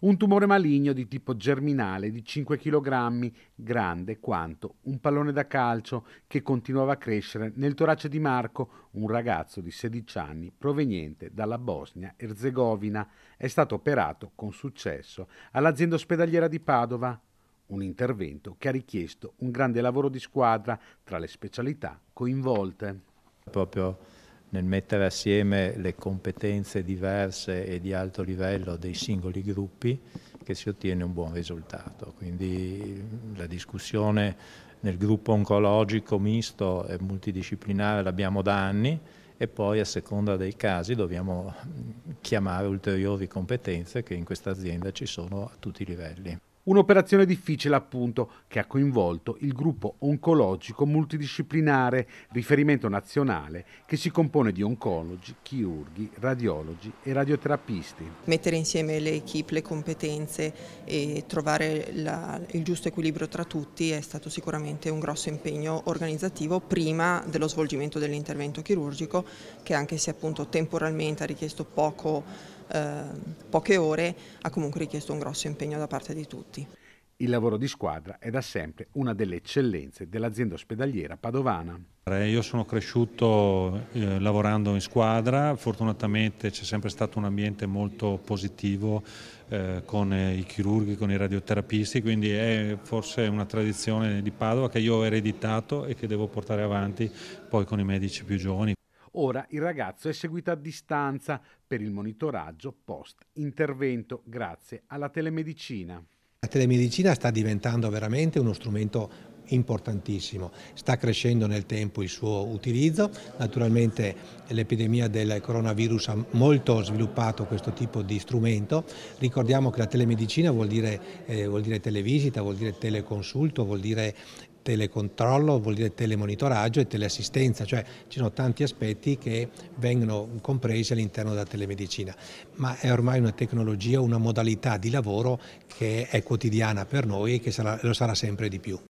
un tumore maligno di tipo germinale di 5 kg, grande quanto un pallone da calcio, che continuava a crescere nel torace di Marco, un ragazzo di 16 anni proveniente dalla Bosnia-Erzegovina. È stato operato con successo all'azienda ospedaliera di Padova. Un intervento che ha richiesto un grande lavoro di squadra tra le specialità coinvolte. Proprio nel mettere assieme le competenze diverse e di alto livello dei singoli gruppi che si ottiene un buon risultato. Quindi la discussione nel gruppo oncologico misto e multidisciplinare l'abbiamo da anni e poi a seconda dei casi dobbiamo chiamare ulteriori competenze che in questa azienda ci sono a tutti i livelli. Un'operazione difficile appunto che ha coinvolto il gruppo oncologico multidisciplinare, riferimento nazionale, che si compone di oncologi, chirurghi, radiologi e radioterapisti. Mettere insieme le equip, le competenze e trovare la, il giusto equilibrio tra tutti è stato sicuramente un grosso impegno organizzativo prima dello svolgimento dell'intervento chirurgico che anche se appunto temporalmente ha richiesto poco Ehm, poche ore ha comunque richiesto un grosso impegno da parte di tutti. Il lavoro di squadra è da sempre una delle eccellenze dell'azienda ospedaliera padovana. Eh, io sono cresciuto eh, lavorando in squadra, fortunatamente c'è sempre stato un ambiente molto positivo eh, con eh, i chirurghi, con i radioterapisti, quindi è forse una tradizione di Padova che io ho ereditato e che devo portare avanti poi con i medici più giovani. Ora il ragazzo è seguito a distanza per il monitoraggio post intervento grazie alla telemedicina. La telemedicina sta diventando veramente uno strumento importantissimo. Sta crescendo nel tempo il suo utilizzo, naturalmente l'epidemia del coronavirus ha molto sviluppato questo tipo di strumento. Ricordiamo che la telemedicina vuol dire, eh, vuol dire televisita, vuol dire teleconsulto, vuol dire telecontrollo, vuol dire telemonitoraggio e teleassistenza, cioè ci sono tanti aspetti che vengono compresi all'interno della telemedicina, ma è ormai una tecnologia, una modalità di lavoro che è quotidiana per noi e che sarà, lo sarà sempre di più.